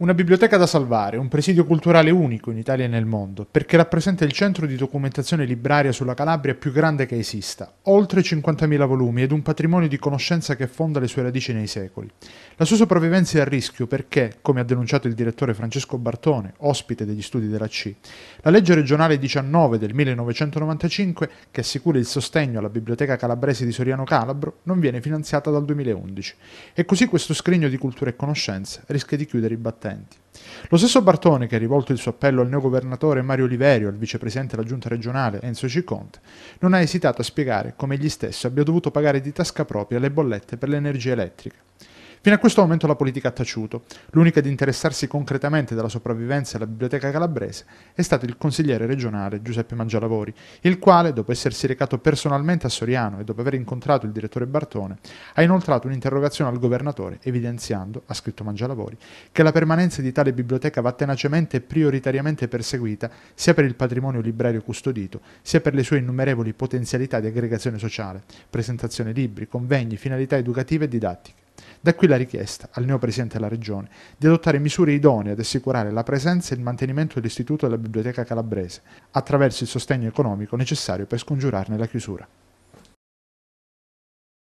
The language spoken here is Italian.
Una biblioteca da salvare, un presidio culturale unico in Italia e nel mondo, perché rappresenta il centro di documentazione libraria sulla Calabria più grande che esista, oltre 50.000 volumi ed un patrimonio di conoscenza che fonda le sue radici nei secoli. La sua sopravvivenza è a rischio perché, come ha denunciato il direttore Francesco Bartone, ospite degli studi della C, la legge regionale 19 del 1995, che assicura il sostegno alla biblioteca calabrese di Soriano Calabro, non viene finanziata dal 2011. E così questo scrigno di cultura e conoscenza rischia di chiudere i battenti esistenti. Lo stesso Bartone, che ha rivolto il suo appello al neo governatore Mario Oliverio e al vicepresidente della giunta regionale Enzo Ciconte, non ha esitato a spiegare come egli stesso abbia dovuto pagare di tasca propria le bollette per l'energia elettrica. Fino a questo momento la politica ha taciuto. L'unica ad interessarsi concretamente della sopravvivenza della biblioteca calabrese è stato il consigliere regionale Giuseppe Mangialavori, il quale, dopo essersi recato personalmente a Soriano e dopo aver incontrato il direttore Bartone, ha inoltrato un'interrogazione al governatore evidenziando, ha scritto Mangialavori, che la permanenza di tale biblioteca va tenacemente e prioritariamente perseguita sia per il patrimonio librario custodito, sia per le sue innumerevoli potenzialità di aggregazione sociale, presentazione libri, convegni, finalità educative e didattiche. Da qui la richiesta al presidente della Regione di adottare misure idonee ad assicurare la presenza e il mantenimento dell'istituto della biblioteca calabrese, attraverso il sostegno economico necessario per scongiurarne la chiusura.